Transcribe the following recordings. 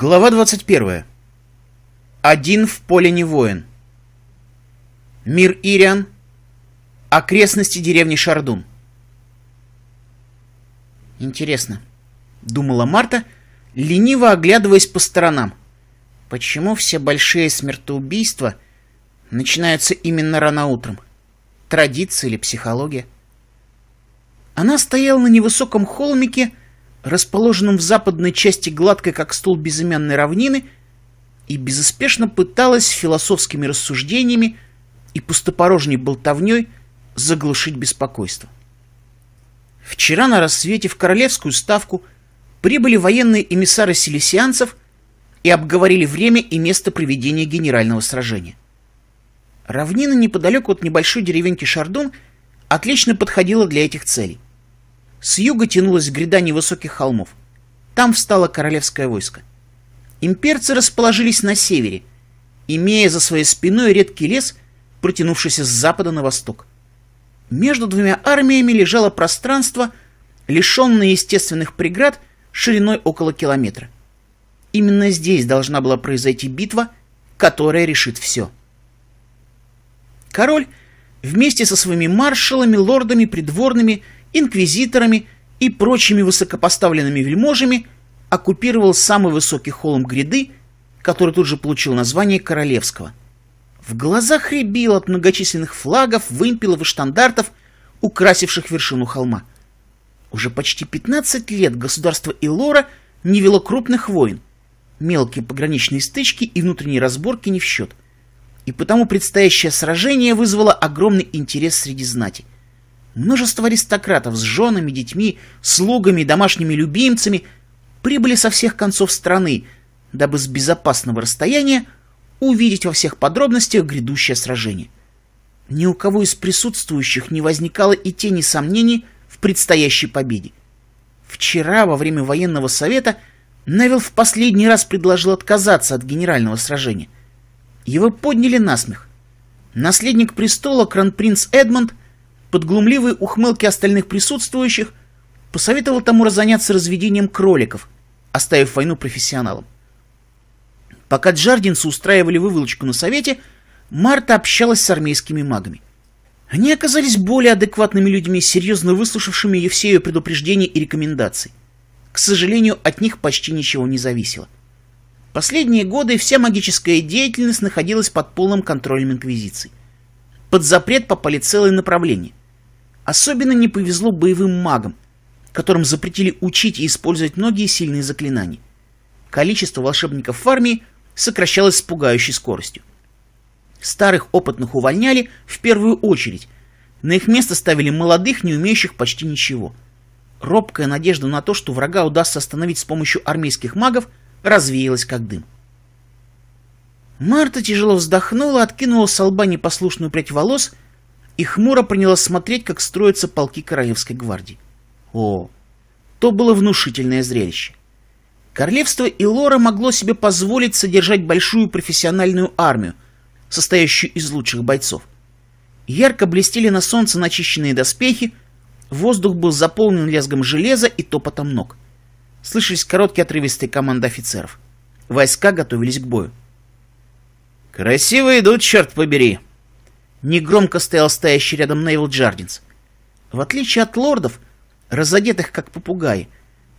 Глава 21. Один в поле не воин. Мир Ириан. Окрестности деревни Шардун. Интересно, думала Марта, лениво оглядываясь по сторонам. Почему все большие смертоубийства начинаются именно рано утром? Традиция или психология? Она стояла на невысоком холмике, расположенном в западной части гладкой, как стол безымянной равнины, и безуспешно пыталась философскими рассуждениями и пустопорожней болтовней заглушить беспокойство. Вчера на рассвете в королевскую ставку прибыли военные эмиссары селесианцев и обговорили время и место проведения генерального сражения. Равнина неподалеку от небольшой деревеньки Шардун отлично подходила для этих целей. С юга тянулась гряда невысоких холмов. Там встало королевское войско. Имперцы расположились на севере, имея за своей спиной редкий лес, протянувшийся с запада на восток. Между двумя армиями лежало пространство, лишенное естественных преград шириной около километра. Именно здесь должна была произойти битва, которая решит все. Король вместе со своими маршалами, лордами, придворными – инквизиторами и прочими высокопоставленными вельможами оккупировал самый высокий холм гряды, который тут же получил название Королевского. В глазах рябил от многочисленных флагов, вымпелов и штандартов, украсивших вершину холма. Уже почти 15 лет государство Илора не вело крупных войн. Мелкие пограничные стычки и внутренние разборки не в счет. И потому предстоящее сражение вызвало огромный интерес среди знати – множество аристократов с женами, детьми, слугами и домашними любимцами прибыли со всех концов страны, дабы с безопасного расстояния увидеть во всех подробностях грядущее сражение. Ни у кого из присутствующих не возникало и тени сомнений в предстоящей победе. Вчера, во время военного совета, Невил в последний раз предложил отказаться от генерального сражения. Его подняли на смех. Наследник престола, кронпринц Эдмонд, под глумливые ухмылки остальных присутствующих, посоветовал тому разоняться разведением кроликов, оставив войну профессионалам. Пока джардинцы устраивали выволочку на совете, Марта общалась с армейскими магами. Они оказались более адекватными людьми, серьезно выслушавшими ее все ее предупреждения и рекомендации. К сожалению, от них почти ничего не зависело. Последние годы вся магическая деятельность находилась под полным контролем Инквизиции. Под запрет попали целые направления. Особенно не повезло боевым магам, которым запретили учить и использовать многие сильные заклинания. Количество волшебников в армии сокращалось с пугающей скоростью. Старых опытных увольняли в первую очередь. На их место ставили молодых, не умеющих почти ничего. Робкая надежда на то, что врага удастся остановить с помощью армейских магов, развеялась как дым. Марта тяжело вздохнула, откинула с лба непослушную прядь волос и хмуро принялась смотреть, как строятся полки Королевской гвардии. О, то было внушительное зрелище. Королевство Илора могло себе позволить содержать большую профессиональную армию, состоящую из лучших бойцов. Ярко блестели на солнце начищенные доспехи, воздух был заполнен лязгом железа и топотом ног. Слышались короткие отрывистые команды офицеров. Войска готовились к бою. «Красиво идут, черт побери!» негромко стоял стоящий рядом Нейл Джардинс. В отличие от лордов, разодетых как попугаи,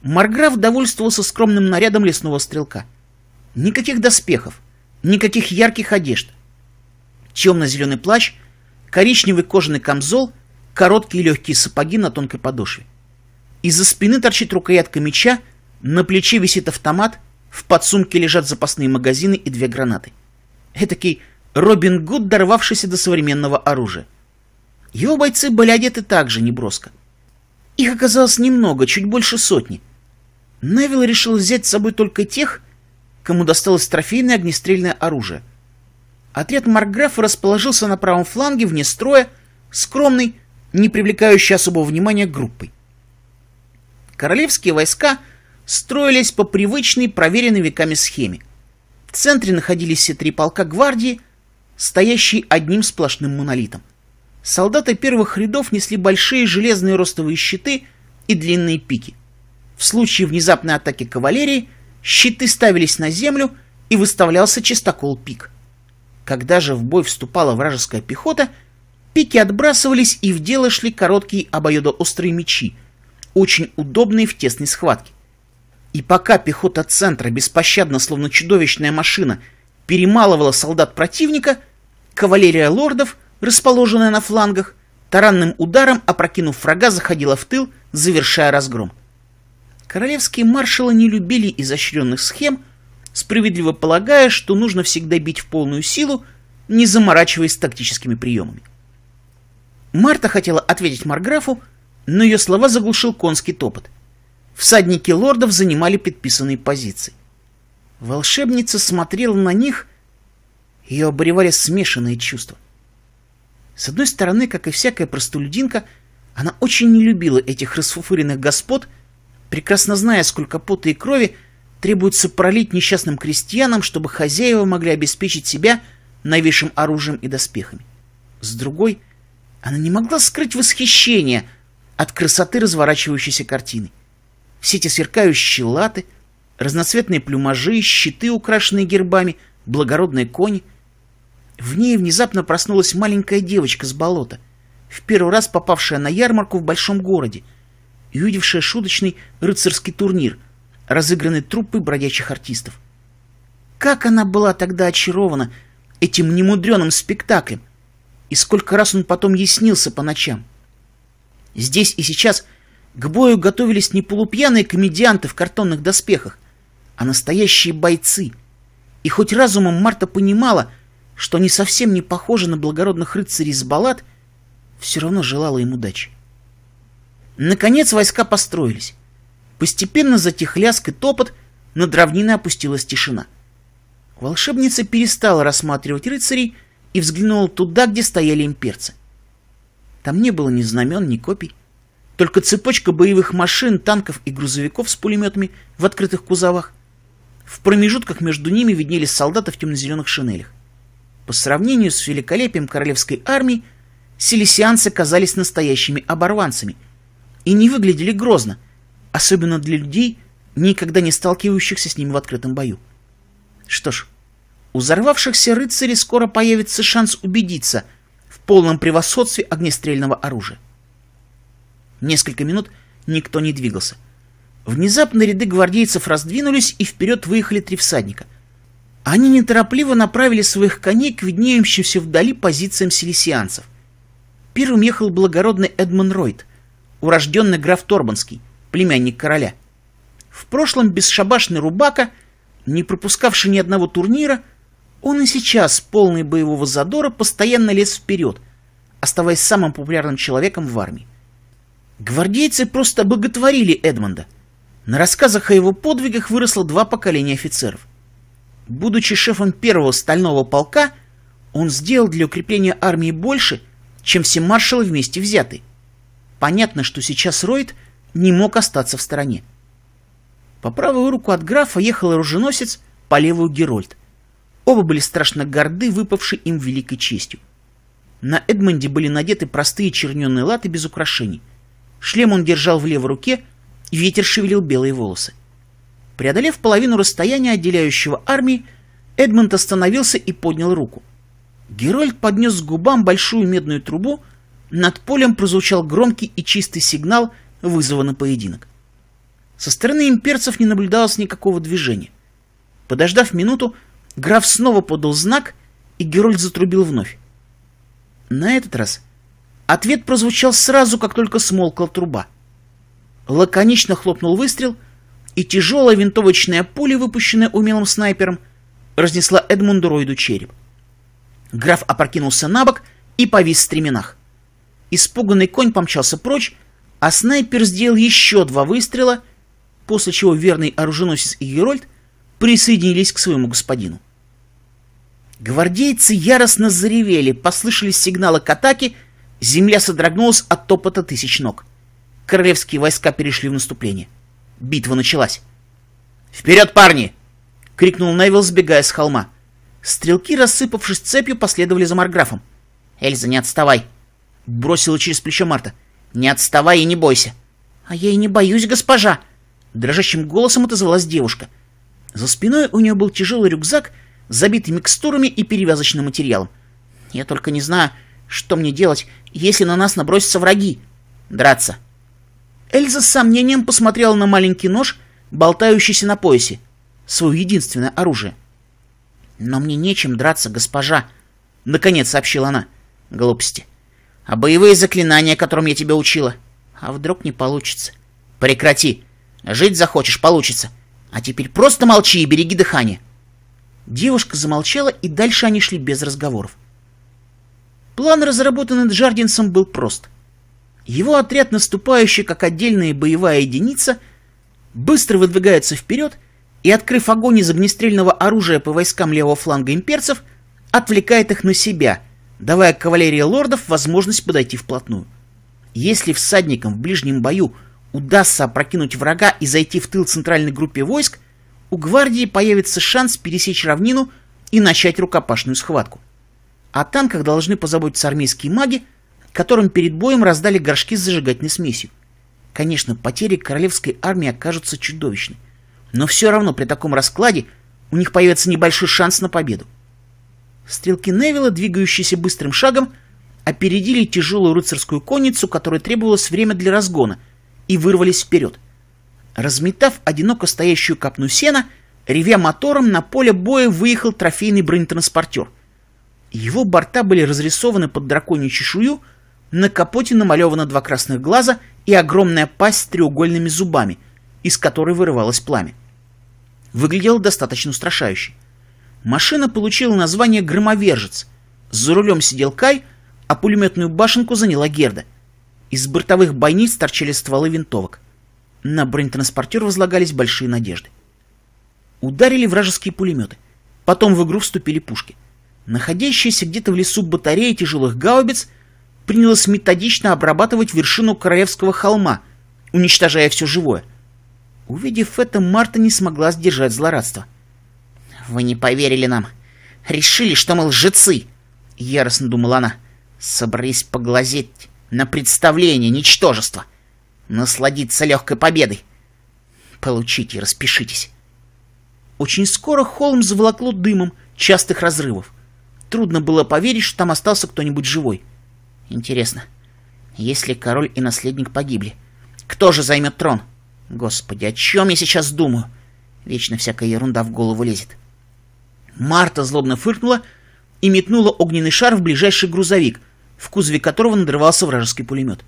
Марграф довольствовался скромным нарядом лесного стрелка. Никаких доспехов, никаких ярких одежд. Темно-зеленый плащ, коричневый кожаный камзол, короткие легкие сапоги на тонкой подошве. Из-за спины торчит рукоятка меча, на плече висит автомат, в подсумке лежат запасные магазины и две гранаты. Этакий Робин Гуд, дорвавшийся до современного оружия. Его бойцы были одеты также неброско. Их оказалось немного, чуть больше сотни. Невилл решил взять с собой только тех, кому досталось трофейное огнестрельное оружие. Отряд Маркграфа расположился на правом фланге, вне строя, скромной, не привлекающей особого внимания группой. Королевские войска строились по привычной, проверенной веками схеме. В центре находились все три полка гвардии, стоящий одним сплошным монолитом. Солдаты первых рядов несли большие железные ростовые щиты и длинные пики. В случае внезапной атаки кавалерии щиты ставились на землю и выставлялся чистокол пик. Когда же в бой вступала вражеская пехота, пики отбрасывались и в дело шли короткие обоюдоострые мечи, очень удобные в тесной схватке. И пока пехота центра беспощадно, словно чудовищная машина, перемалывала солдат противника – Кавалерия лордов, расположенная на флангах, таранным ударом, опрокинув врага, заходила в тыл, завершая разгром. Королевские маршалы не любили изощренных схем, справедливо полагая, что нужно всегда бить в полную силу, не заморачиваясь тактическими приемами. Марта хотела ответить Марграфу, но ее слова заглушил конский топот. Всадники лордов занимали предписанные позиции. Волшебница смотрела на них — ее обуревали смешанные чувства. С одной стороны, как и всякая простолюдинка, она очень не любила этих расфуфыренных господ, прекрасно зная, сколько пота и крови требуется пролить несчастным крестьянам, чтобы хозяева могли обеспечить себя новейшим оружием и доспехами. С другой, она не могла скрыть восхищение от красоты разворачивающейся картины. Все эти сверкающие латы, разноцветные плюмажи, щиты, украшенные гербами, благородные конь. В ней внезапно проснулась маленькая девочка с болота, в первый раз попавшая на ярмарку в большом городе и увидевшая шуточный рыцарский турнир, разыгранный труппой бродячих артистов. Как она была тогда очарована этим немудреным спектаклем, и сколько раз он потом ей по ночам. Здесь и сейчас к бою готовились не полупьяные комедианты в картонных доспехах, а настоящие бойцы. И хоть разумом Марта понимала, что они совсем не похожи на благородных рыцарей из баллад, все равно желала им удачи. Наконец войска построились. Постепенно затих лязг и топот, над равниной опустилась тишина. Волшебница перестала рассматривать рыцарей и взглянула туда, где стояли имперцы. Там не было ни знамен, ни копий. Только цепочка боевых машин, танков и грузовиков с пулеметами в открытых кузовах. В промежутках между ними виднелись солдаты в темно-зеленых шинелях. По сравнению с великолепием королевской армии, селесианцы казались настоящими оборванцами и не выглядели грозно, особенно для людей, никогда не сталкивающихся с ними в открытом бою. Что ж, у взорвавшихся рыцарей скоро появится шанс убедиться в полном превосходстве огнестрельного оружия. Несколько минут никто не двигался. Внезапно ряды гвардейцев раздвинулись, и вперед выехали три всадника — они неторопливо направили своих коней к виднеющимся вдали позициям селесианцев. Первым ехал благородный Эдмон Ройд, урожденный граф Торбанский, племянник короля. В прошлом бесшабашный рубака, не пропускавший ни одного турнира, он и сейчас, полный боевого задора, постоянно лез вперед, оставаясь самым популярным человеком в армии. Гвардейцы просто боготворили Эдмонда. На рассказах о его подвигах выросло два поколения офицеров. Будучи шефом первого стального полка, он сделал для укрепления армии больше, чем все маршалы вместе взяты. Понятно, что сейчас Ройд не мог остаться в стороне. По правую руку от графа ехал оруженосец, по левую Герольд. Оба были страшно горды, выпавшей им великой честью. На Эдмонде были надеты простые черненные латы без украшений. Шлем он держал в левой руке, и ветер шевелил белые волосы. Преодолев половину расстояния, отделяющего армии, Эдмонд остановился и поднял руку. Герольд поднес к губам большую медную трубу, над полем прозвучал громкий и чистый сигнал вызова на поединок. Со стороны имперцев не наблюдалось никакого движения. Подождав минуту, граф снова подал знак, и Герольд затрубил вновь. На этот раз ответ прозвучал сразу, как только смолкла труба. Лаконично хлопнул выстрел — и тяжелая винтовочная пуля, выпущенная умелым снайпером, разнесла Эдмунду Ройду череп. Граф опрокинулся на бок и повис в стременах. Испуганный конь помчался прочь, а снайпер сделал еще два выстрела, после чего верный оруженосец и Герольд присоединились к своему господину. Гвардейцы яростно заревели, послышались сигналы к атаке, земля содрогнулась от топота тысяч ног. Королевские войска перешли в наступление. Битва началась. «Вперед, парни!» — крикнул Невил, сбегая с холма. Стрелки, рассыпавшись цепью, последовали за Марграфом. «Эльза, не отставай!» — бросила через плечо Марта. «Не отставай и не бойся!» «А я и не боюсь, госпожа!» Дрожащим голосом отозвалась девушка. За спиной у нее был тяжелый рюкзак, забитый микстурами и перевязочным материалом. «Я только не знаю, что мне делать, если на нас набросятся враги!» «Драться!» Эльза с сомнением посмотрела на маленький нож, болтающийся на поясе, свое единственное оружие. «Но мне нечем драться, госпожа», — наконец сообщила она. «Глупости. А боевые заклинания, которым я тебя учила? А вдруг не получится?» «Прекрати. Жить захочешь, получится. А теперь просто молчи и береги дыхание». Девушка замолчала, и дальше они шли без разговоров. План, разработанный Джардинсом, был прост — его отряд, наступающий как отдельная боевая единица, быстро выдвигается вперед и, открыв огонь из огнестрельного оружия по войскам левого фланга имперцев, отвлекает их на себя, давая кавалерии лордов возможность подойти вплотную. Если всадникам в ближнем бою удастся опрокинуть врага и зайти в тыл центральной группе войск, у гвардии появится шанс пересечь равнину и начать рукопашную схватку. О танках должны позаботиться армейские маги, которым перед боем раздали горшки с зажигательной смесью. Конечно, потери королевской армии окажутся чудовищны, но все равно при таком раскладе у них появится небольшой шанс на победу. Стрелки Невилла, двигающиеся быстрым шагом, опередили тяжелую рыцарскую конницу, которой требовалось время для разгона, и вырвались вперед. Разметав одиноко стоящую копну сена, ревя мотором, на поле боя выехал трофейный бронетранспортер. Его борта были разрисованы под драконью чешую, на капоте намалевано два красных глаза и огромная пасть с треугольными зубами, из которой вырывалось пламя. Выглядел достаточно устрашающе. Машина получила название «Громовержец». За рулем сидел Кай, а пулеметную башенку заняла Герда. Из бортовых бойниц торчали стволы винтовок. На бронетранспортер возлагались большие надежды. Ударили вражеские пулеметы. Потом в игру вступили пушки. Находящиеся где-то в лесу батареи тяжелых гаубиц — принялась методично обрабатывать вершину Королевского холма, уничтожая все живое. Увидев это, Марта не смогла сдержать злорадство. «Вы не поверили нам. Решили, что мы лжецы!» — яростно думала она. «Собрались поглазеть на представление ничтожества, насладиться легкой победой. Получите и распишитесь». Очень скоро холм заволокло дымом частых разрывов. Трудно было поверить, что там остался кто-нибудь живой — Интересно, если король и наследник погибли, кто же займет трон? Господи, о чем я сейчас думаю? Вечно всякая ерунда в голову лезет. Марта злобно фыркнула и метнула огненный шар в ближайший грузовик, в кузове которого надрывался вражеский пулемет.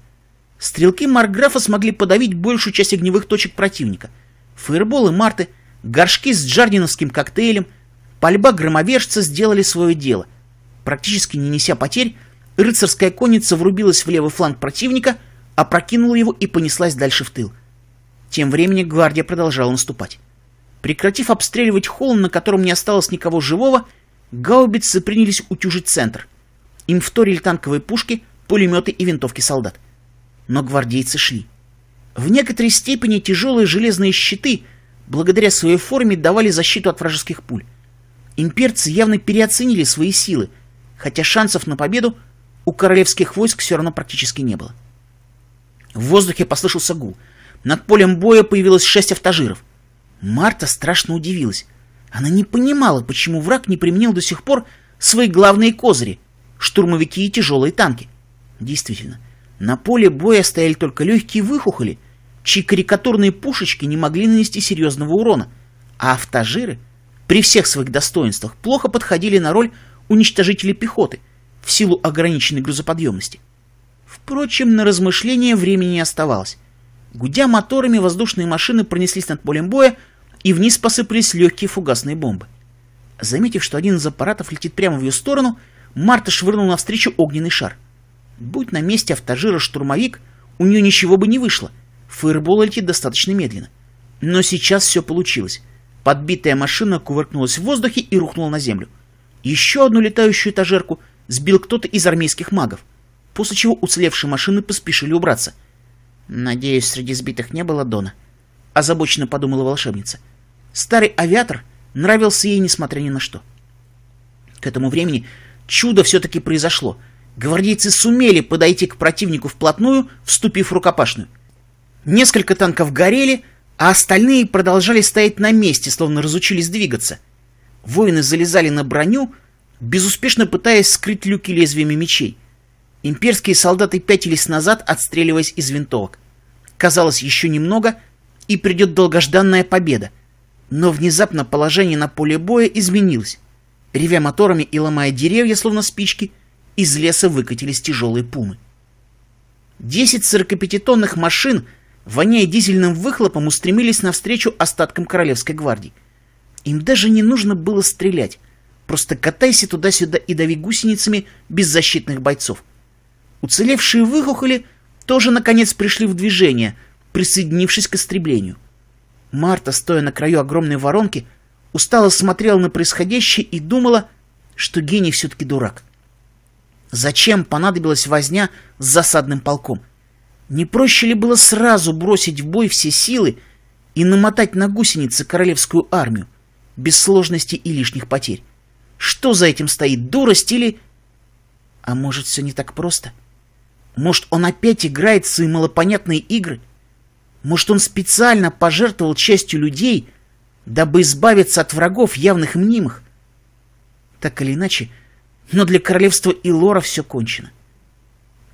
Стрелки Марграфа смогли подавить большую часть огневых точек противника. Фаерболы Марты, горшки с джардиновским коктейлем, пальба громовержца сделали свое дело. Практически не неся потерь, Рыцарская конница врубилась в левый фланг противника, опрокинула его и понеслась дальше в тыл. Тем временем гвардия продолжала наступать. Прекратив обстреливать холм, на котором не осталось никого живого, гаубицы принялись утюжить центр. Им вторили танковые пушки, пулеметы и винтовки солдат. Но гвардейцы шли. В некоторой степени тяжелые железные щиты, благодаря своей форме, давали защиту от вражеских пуль. Имперцы явно переоценили свои силы, хотя шансов на победу у королевских войск все равно практически не было. В воздухе послышался гул. Над полем боя появилось шесть автожиров. Марта страшно удивилась. Она не понимала, почему враг не применил до сих пор свои главные козыри — штурмовики и тяжелые танки. Действительно, на поле боя стояли только легкие выхухоли, чьи карикатурные пушечки не могли нанести серьезного урона, а автожиры при всех своих достоинствах плохо подходили на роль уничтожителей пехоты — в силу ограниченной грузоподъемности. Впрочем, на размышление времени не оставалось. Гудя моторами, воздушные машины пронеслись над полем боя, и вниз посыпались легкие фугасные бомбы. Заметив, что один из аппаратов летит прямо в ее сторону, Марта швырнул навстречу огненный шар. Будь на месте автожира штурмовик, у нее ничего бы не вышло. Фаербол летит достаточно медленно. Но сейчас все получилось. Подбитая машина кувыркнулась в воздухе и рухнула на землю. Еще одну летающую этажерку — сбил кто-то из армейских магов, после чего уцелевшие машины поспешили убраться. «Надеюсь, среди сбитых не было Дона», — озабоченно подумала волшебница. Старый авиатор нравился ей, несмотря ни на что. К этому времени чудо все-таки произошло. Гвардейцы сумели подойти к противнику вплотную, вступив в рукопашную. Несколько танков горели, а остальные продолжали стоять на месте, словно разучились двигаться. Воины залезали на броню, безуспешно пытаясь скрыть люки лезвиями мечей. Имперские солдаты пятились назад, отстреливаясь из винтовок. Казалось, еще немного, и придет долгожданная победа. Но внезапно положение на поле боя изменилось. Ревя моторами и ломая деревья, словно спички, из леса выкатились тяжелые пумы. Десять сорокапятитонных машин, воняя дизельным выхлопом, устремились навстречу остаткам Королевской гвардии. Им даже не нужно было стрелять. Просто катайся туда-сюда и дави гусеницами беззащитных бойцов. Уцелевшие выхухоли тоже, наконец, пришли в движение, присоединившись к истреблению. Марта, стоя на краю огромной воронки, устало смотрела на происходящее и думала, что гений все-таки дурак. Зачем понадобилась возня с засадным полком? Не проще ли было сразу бросить в бой все силы и намотать на гусеницы королевскую армию, без сложностей и лишних потерь? Что за этим стоит, дурость или... А может, все не так просто? Может, он опять играет свои малопонятные игры? Может, он специально пожертвовал частью людей, дабы избавиться от врагов явных мнимых? Так или иначе, но для королевства Илора все кончено.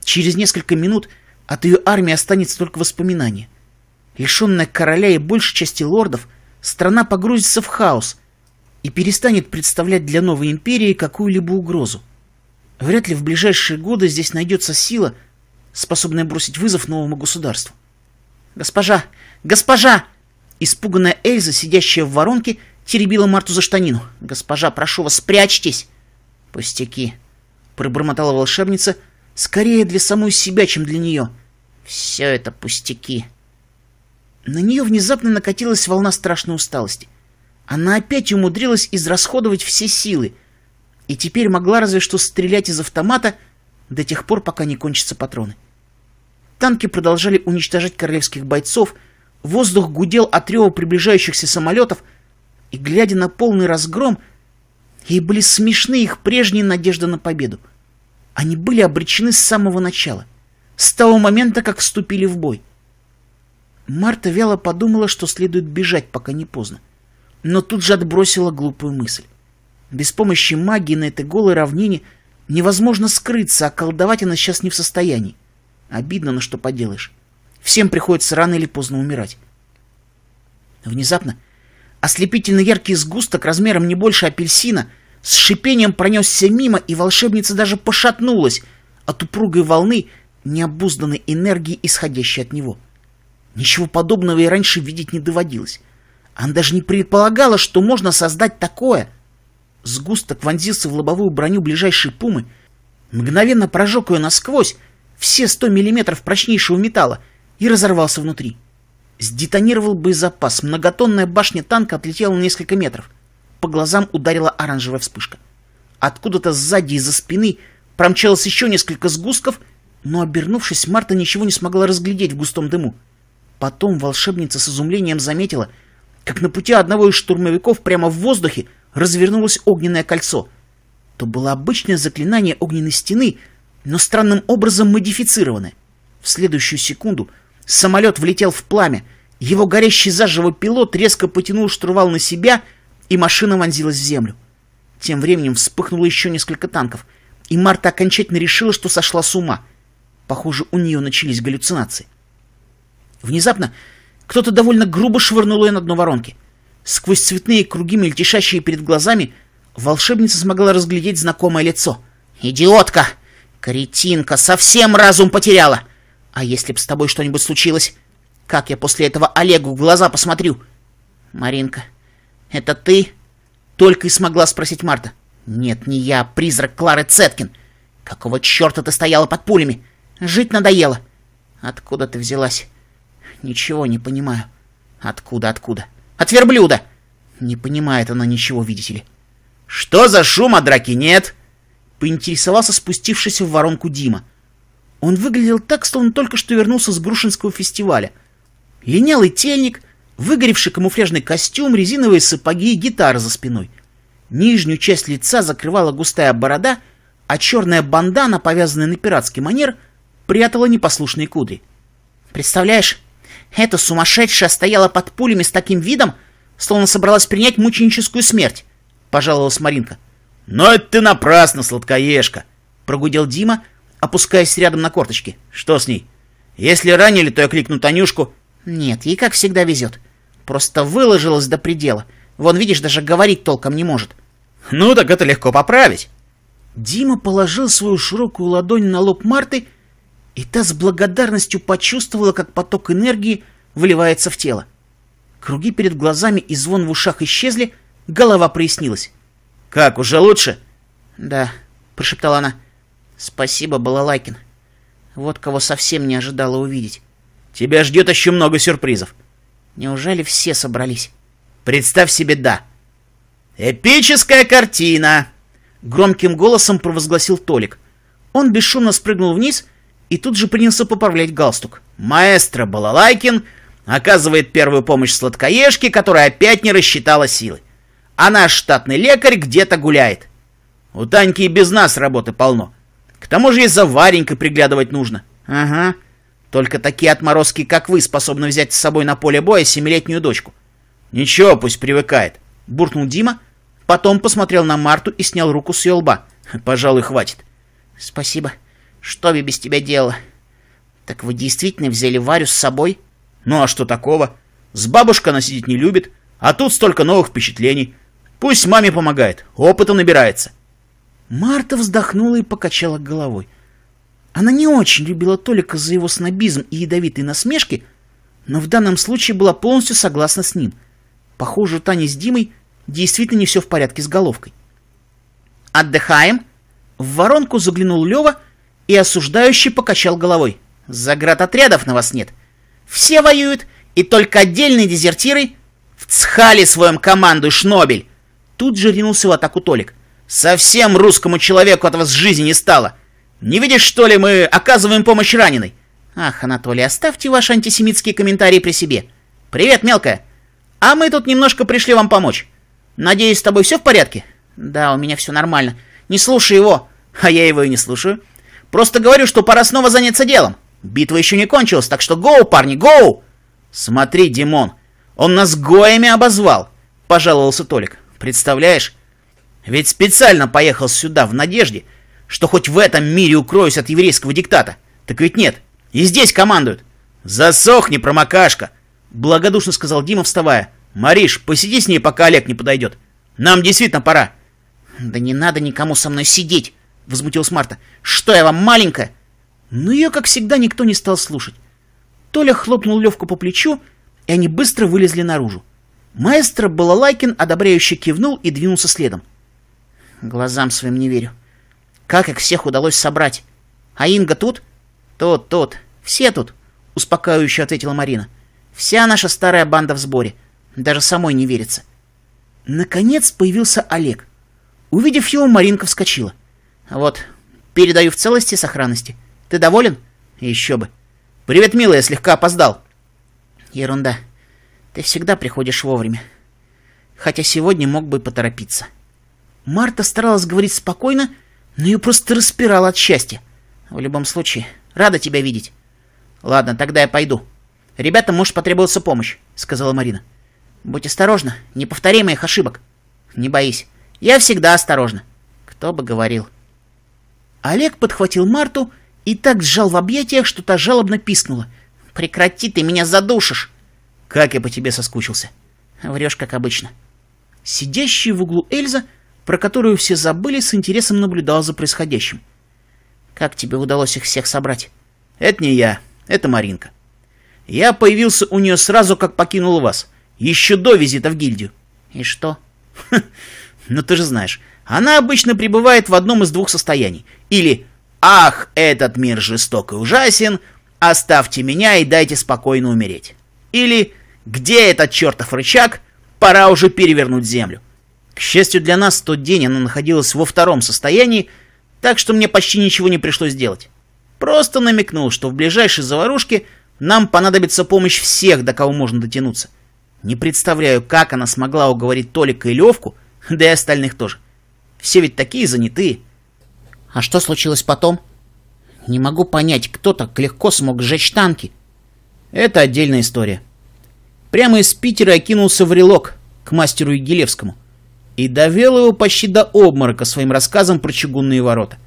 Через несколько минут от ее армии останется только воспоминание. Лишенная короля и большей части лордов, страна погрузится в хаос — и перестанет представлять для новой империи какую-либо угрозу. Вряд ли в ближайшие годы здесь найдется сила, способная бросить вызов новому государству. «Госпожа! Госпожа!» Испуганная Эльза, сидящая в воронке, теребила Марту за штанину. «Госпожа, прошу вас, спрячьтесь!» «Пустяки!» — пробормотала волшебница, скорее для самой себя, чем для нее. «Все это пустяки!» На нее внезапно накатилась волна страшной усталости. Она опять умудрилась израсходовать все силы и теперь могла разве что стрелять из автомата до тех пор, пока не кончатся патроны. Танки продолжали уничтожать королевских бойцов, воздух гудел от рева приближающихся самолетов, и, глядя на полный разгром, ей были смешны их прежние надежды на победу. Они были обречены с самого начала, с того момента, как вступили в бой. Марта вяло подумала, что следует бежать, пока не поздно но тут же отбросила глупую мысль. Без помощи магии на этой голой равнине невозможно скрыться, а колдовать она сейчас не в состоянии. Обидно, но что поделаешь. Всем приходится рано или поздно умирать. Внезапно ослепительно яркий сгусток размером не больше апельсина с шипением пронесся мимо, и волшебница даже пошатнулась от упругой волны необузданной энергии, исходящей от него. Ничего подобного и раньше видеть не доводилось. Она даже не предполагала, что можно создать такое. Сгусток вонзился в лобовую броню ближайшей пумы, мгновенно прожег ее насквозь, все сто миллиметров прочнейшего металла, и разорвался внутри. Сдетонировал боезапас, многотонная башня танка отлетела на несколько метров. По глазам ударила оранжевая вспышка. Откуда-то сзади из-за спины промчалось еще несколько сгустков, но, обернувшись, Марта ничего не смогла разглядеть в густом дыму. Потом волшебница с изумлением заметила — как на пути одного из штурмовиков прямо в воздухе развернулось огненное кольцо. То было обычное заклинание огненной стены, но странным образом модифицированное. В следующую секунду самолет влетел в пламя, его горящий заживо пилот резко потянул штурвал на себя, и машина вонзилась в землю. Тем временем вспыхнуло еще несколько танков, и Марта окончательно решила, что сошла с ума. Похоже, у нее начались галлюцинации. Внезапно кто-то довольно грубо швырнул ее на дно воронки. Сквозь цветные круги, мельтешащие перед глазами, волшебница смогла разглядеть знакомое лицо. «Идиотка! Кретинка! Совсем разум потеряла! А если б с тобой что-нибудь случилось? Как я после этого Олегу в глаза посмотрю?» «Маринка, это ты?» Только и смогла спросить Марта. «Нет, не я, призрак Клары Цеткин. Какого черта ты стояла под пулями? Жить надоело. Откуда ты взялась? ничего не понимаю. Откуда, откуда? От верблюда! Не понимает она ничего, видите ли. Что за шум, а драки нет? Поинтересовался спустившийся в воронку Дима. Он выглядел так, словно только что вернулся с Грушинского фестиваля. Линялый тельник, выгоревший камуфляжный костюм, резиновые сапоги и гитара за спиной. Нижнюю часть лица закрывала густая борода, а черная бандана, повязанная на пиратский манер, прятала непослушные кудри. «Представляешь, эта сумасшедшая стояла под пулями с таким видом, словно собралась принять мученическую смерть, — пожаловалась Маринка. — Но это ты напрасно, сладкоежка! — прогудел Дима, опускаясь рядом на корточки. — Что с ней? Если ранили, то я кликну Танюшку. — Нет, ей как всегда везет. Просто выложилась до предела. Вон, видишь, даже говорить толком не может. — Ну, так это легко поправить. Дима положил свою широкую ладонь на лоб Марты и та с благодарностью почувствовала, как поток энергии вливается в тело. Круги перед глазами и звон в ушах исчезли, голова прояснилась. «Как, уже лучше?» «Да», — прошептала она. «Спасибо, Балалайкин. Вот кого совсем не ожидала увидеть». «Тебя ждет еще много сюрпризов». «Неужели все собрались?» «Представь себе, да». «Эпическая картина!» Громким голосом провозгласил Толик. Он бесшумно спрыгнул вниз — и тут же принялся поправлять галстук. Маэстро Балалайкин оказывает первую помощь сладкоежке, которая опять не рассчитала силы. А наш штатный лекарь где-то гуляет. У Таньки и без нас работы полно. К тому же и за Варенькой приглядывать нужно. Ага. Только такие отморозки, как вы, способны взять с собой на поле боя семилетнюю дочку. Ничего, пусть привыкает. Буркнул Дима, потом посмотрел на Марту и снял руку с ее лба. Пожалуй, хватит. Спасибо. Что бы без тебя делал? Так вы действительно взяли Варю с собой? Ну а что такого? С бабушкой она сидеть не любит, а тут столько новых впечатлений. Пусть маме помогает, опыта набирается. Марта вздохнула и покачала головой. Она не очень любила Толика за его снобизм и ядовитые насмешки, но в данном случае была полностью согласна с ним. Похоже, у Тани с Димой действительно не все в порядке с головкой. «Отдыхаем?» В воронку заглянул Лева и осуждающий покачал головой. отрядов на вас нет. Все воюют, и только отдельные дезертиры вцхали своем команду Шнобель!» Тут же ринулся в атаку Толик. «Совсем русскому человеку от вас жизни не стало! Не видишь, что ли, мы оказываем помощь раненой?» «Ах, Анатолий, оставьте ваши антисемитские комментарии при себе!» «Привет, мелкая! А мы тут немножко пришли вам помочь. Надеюсь, с тобой все в порядке?» «Да, у меня все нормально. Не слушай его!» «А я его и не слушаю!» Просто говорю, что пора снова заняться делом. Битва еще не кончилась, так что гоу, парни, гоу!» «Смотри, Димон, он нас гоями обозвал!» — пожаловался Толик. «Представляешь? Ведь специально поехал сюда в надежде, что хоть в этом мире укроюсь от еврейского диктата. Так ведь нет, и здесь командуют!» «Засохни, промокашка!» — благодушно сказал Дима, вставая. «Мариш, посиди с ней, пока Олег не подойдет. Нам действительно пора!» «Да не надо никому со мной сидеть!» — возмутилась Марта. «Что я вам, маленькая?» Но ее, как всегда, никто не стал слушать. Толя хлопнул Левку по плечу, и они быстро вылезли наружу. Маэстро Балалайкин одобряюще кивнул и двинулся следом. «Глазам своим не верю. Как их всех удалось собрать? А Инга тут?» «Тот, тот. Все тут», — успокаивающе ответила Марина. «Вся наша старая банда в сборе. Даже самой не верится». Наконец появился Олег. Увидев его, Маринка вскочила. — вот. Передаю в целости и сохранности. Ты доволен? Еще бы. Привет, милая, слегка опоздал. Ерунда. Ты всегда приходишь вовремя. Хотя сегодня мог бы поторопиться. Марта старалась говорить спокойно, но ее просто распирало от счастья. В любом случае, рада тебя видеть. Ладно, тогда я пойду. Ребята, может потребуется помощь, сказала Марина. Будь осторожна, не повтори моих ошибок. Не боись, я всегда осторожна. Кто бы говорил. Олег подхватил Марту и так сжал в объятиях, что та жалобно пискнула. «Прекрати, ты меня задушишь!» «Как я по тебе соскучился!» «Врешь, как обычно!» Сидящая в углу Эльза, про которую все забыли, с интересом наблюдала за происходящим. «Как тебе удалось их всех собрать?» «Это не я, это Маринка. Я появился у нее сразу, как покинул вас, еще до визита в гильдию». «И что?» «Ну ты же знаешь, она обычно пребывает в одном из двух состояний. Или «Ах, этот мир жесток и ужасен, оставьте меня и дайте спокойно умереть». Или «Где этот чертов рычаг? Пора уже перевернуть землю». К счастью для нас, в тот день она находилась во втором состоянии, так что мне почти ничего не пришлось делать. Просто намекнул, что в ближайшей заварушке нам понадобится помощь всех, до кого можно дотянуться. Не представляю, как она смогла уговорить Толика и Левку, да и остальных тоже. Все ведь такие заняты. А что случилось потом? Не могу понять, кто так легко смог сжечь танки. Это отдельная история. Прямо из Питера я кинулся в релок к мастеру Егилевскому и довел его почти до обморока своим рассказом про чугунные ворота.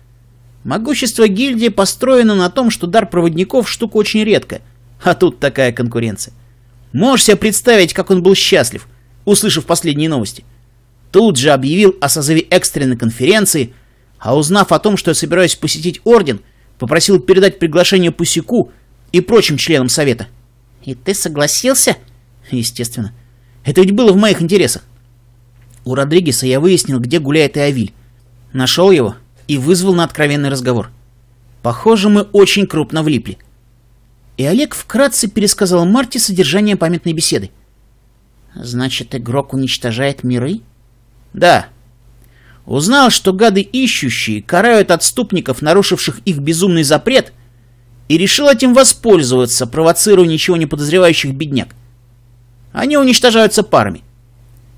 Могущество гильдии построено на том, что дар проводников штука очень редкая, а тут такая конкуренция. Можешь себе представить, как он был счастлив, услышав последние новости. — тут же объявил о созыве экстренной конференции, а узнав о том, что я собираюсь посетить орден, попросил передать приглашение Пусику и прочим членам совета. «И ты согласился?» «Естественно. Это ведь было в моих интересах». У Родригеса я выяснил, где гуляет Иовиль. Нашел его и вызвал на откровенный разговор. Похоже, мы очень крупно влипли. И Олег вкратце пересказал Марте содержание памятной беседы. «Значит, игрок уничтожает миры?» Да. Узнал, что гады ищущие карают отступников, нарушивших их безумный запрет, и решил этим воспользоваться, провоцируя ничего не подозревающих бедняк. Они уничтожаются парами.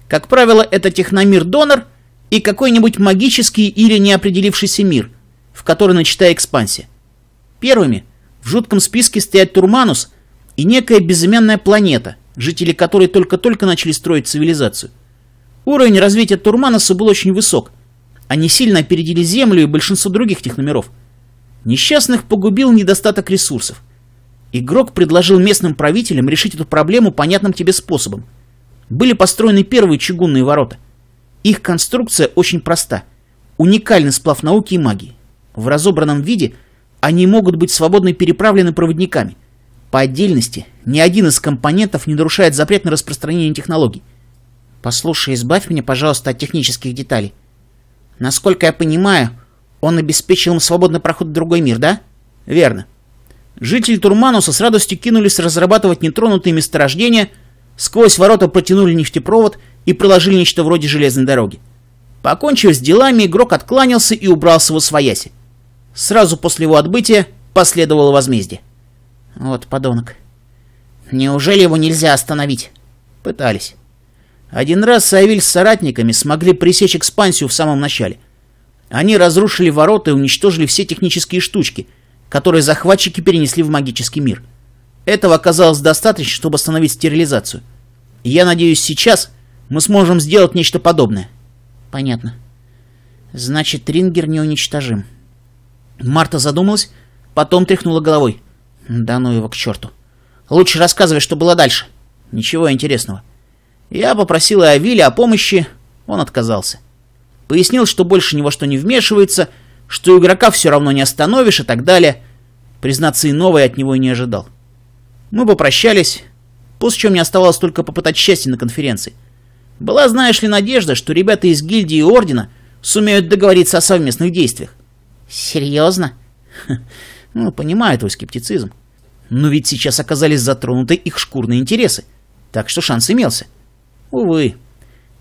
Как правило, это техномир-донор и какой-нибудь магический или неопределившийся мир, в который начата экспансия. Первыми в жутком списке стоят Турманус и некая безымянная планета, жители которой только-только начали строить цивилизацию. Уровень развития Турманоса был очень высок. Они сильно опередили Землю и большинство других техномеров. Несчастных погубил недостаток ресурсов. Игрок предложил местным правителям решить эту проблему понятным тебе способом. Были построены первые чугунные ворота. Их конструкция очень проста. Уникальный сплав науки и магии. В разобранном виде они могут быть свободно переправлены проводниками. По отдельности ни один из компонентов не нарушает запрет на распространение технологий. Послушай, избавь меня, пожалуйста, от технических деталей. Насколько я понимаю, он обеспечил им свободный проход в другой мир, да? Верно. Жители Турмануса с радостью кинулись разрабатывать нетронутые месторождения, сквозь ворота протянули нефтепровод и проложили нечто вроде железной дороги. Покончив с делами, игрок откланялся и убрался в свояси. Сразу после его отбытия последовало возмездие. Вот подонок. Неужели его нельзя остановить? Пытались. Один раз Савиль с соратниками смогли пресечь экспансию в самом начале. Они разрушили ворота и уничтожили все технические штучки, которые захватчики перенесли в магический мир. Этого оказалось достаточно, чтобы остановить стерилизацию. я надеюсь, сейчас мы сможем сделать нечто подобное. Понятно. Значит, Рингер неуничтожим. Марта задумалась, потом тряхнула головой. Да ну его к черту. Лучше рассказывай, что было дальше. Ничего интересного. — я попросил Авиля о помощи, он отказался. Пояснил, что больше ни во что не вмешивается, что игрока все равно не остановишь и так далее. Признаться, и новое от него и не ожидал. Мы попрощались, после чего мне оставалось только попытать счастье на конференции. Была, знаешь ли, надежда, что ребята из гильдии и ордена сумеют договориться о совместных действиях. Серьезно? Хм, ну, понимаю твой скептицизм. Но ведь сейчас оказались затронуты их шкурные интересы, так что шанс имелся. Увы,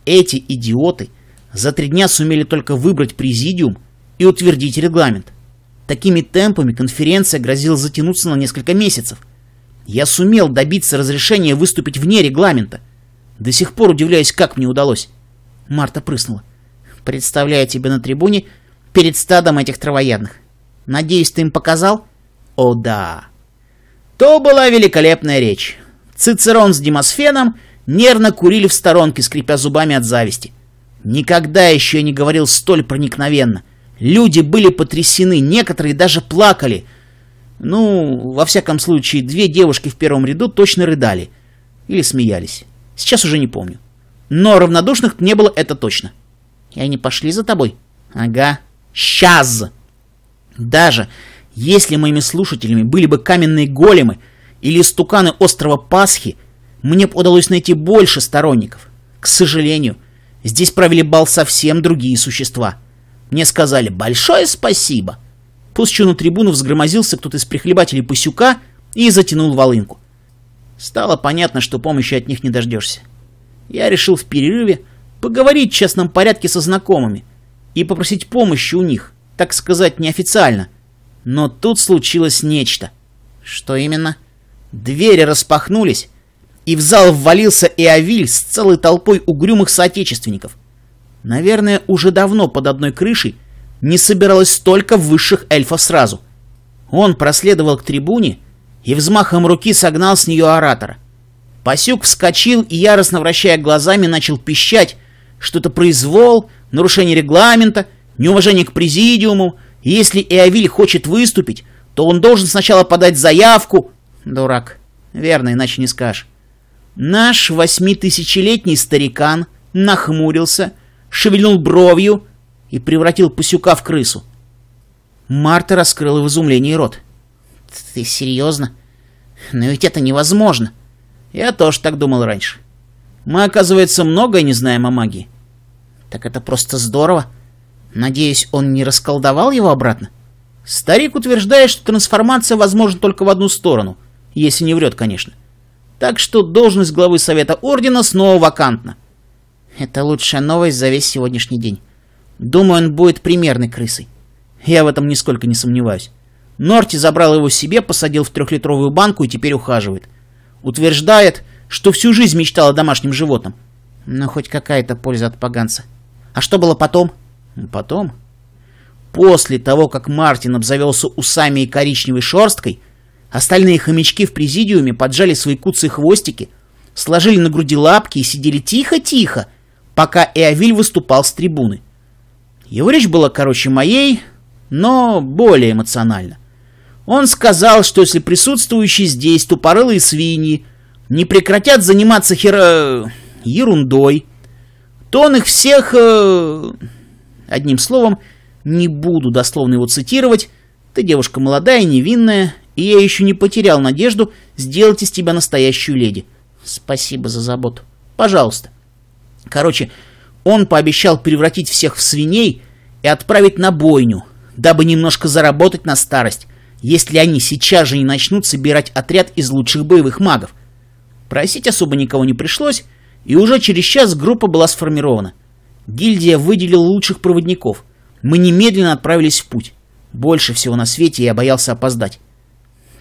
эти идиоты за три дня сумели только выбрать президиум и утвердить регламент. Такими темпами конференция грозила затянуться на несколько месяцев. Я сумел добиться разрешения выступить вне регламента. До сих пор удивляюсь, как мне удалось. Марта прыснула. Представляю тебя на трибуне перед стадом этих травоядных. Надеюсь, ты им показал? О да. То была великолепная речь. Цицерон с Демосфеном — нервно курили в сторонке, скрипя зубами от зависти. Никогда еще я не говорил столь проникновенно. Люди были потрясены, некоторые даже плакали. Ну, во всяком случае, две девушки в первом ряду точно рыдали. Или смеялись. Сейчас уже не помню. Но равнодушных не было, это точно. И они пошли за тобой? Ага. Сейчас! Даже если моими слушателями были бы каменные големы или стуканы острова Пасхи, мне удалось найти больше сторонников. К сожалению, здесь провели бал совсем другие существа. Мне сказали «большое спасибо», после чего на трибуну взгромозился кто-то из прихлебателей Пасюка и затянул волынку. Стало понятно, что помощи от них не дождешься. Я решил в перерыве поговорить в частном порядке со знакомыми и попросить помощи у них, так сказать, неофициально. Но тут случилось нечто. Что именно? Двери распахнулись, и в зал ввалился Эовиль с целой толпой угрюмых соотечественников. Наверное, уже давно под одной крышей не собиралось столько высших эльфов сразу. Он проследовал к трибуне и взмахом руки согнал с нее оратора. Пасюк вскочил и, яростно вращая глазами, начал пищать, что-то произвол, нарушение регламента, неуважение к президиуму, и если Эовиль хочет выступить, то он должен сначала подать заявку. Дурак. Верно, иначе не скажешь. Наш восьмитысячелетний старикан нахмурился, шевельнул бровью и превратил пасюка в крысу. Марта раскрыла в изумлении рот. «Ты серьезно? Но ведь это невозможно!» «Я тоже так думал раньше. Мы, оказывается, многое не знаем о магии». «Так это просто здорово. Надеюсь, он не расколдовал его обратно?» Старик утверждает, что трансформация возможна только в одну сторону, если не врет, конечно так что должность главы Совета Ордена снова вакантна. Это лучшая новость за весь сегодняшний день. Думаю, он будет примерной крысой. Я в этом нисколько не сомневаюсь. Норти забрал его себе, посадил в трехлитровую банку и теперь ухаживает. Утверждает, что всю жизнь мечтал о домашнем животном. Но хоть какая-то польза от поганца. А что было потом? Потом? После того, как Мартин обзавелся усами и коричневой шерсткой – Остальные хомячки в президиуме поджали свои куцы хвостики, сложили на груди лапки и сидели тихо-тихо, пока Эовиль выступал с трибуны. Его речь была короче моей, но более эмоционально. Он сказал, что если присутствующие здесь тупорылые свиньи не прекратят заниматься хера... Э, ерундой, то он их всех... Э... одним словом, не буду дословно его цитировать, ты девушка молодая, невинная и я еще не потерял надежду сделать из тебя настоящую леди. Спасибо за заботу. Пожалуйста. Короче, он пообещал превратить всех в свиней и отправить на бойню, дабы немножко заработать на старость, если они сейчас же не начнут собирать отряд из лучших боевых магов. Просить особо никого не пришлось, и уже через час группа была сформирована. Гильдия выделила лучших проводников. Мы немедленно отправились в путь. Больше всего на свете я боялся опоздать.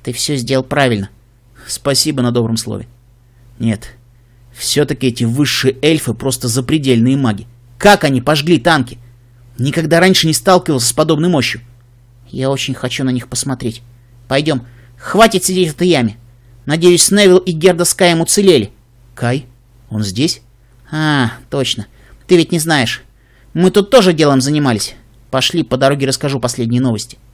Ты все сделал правильно. Спасибо на добром слове. Нет, все-таки эти высшие эльфы просто запредельные маги. Как они пожгли танки? Никогда раньше не сталкивался с подобной мощью. Я очень хочу на них посмотреть. Пойдем. Хватит сидеть в этой яме. Надеюсь, Невил и Герда с Каем уцелели. Кай? Он здесь? А, точно. Ты ведь не знаешь. Мы тут тоже делом занимались. Пошли, по дороге расскажу последние новости. —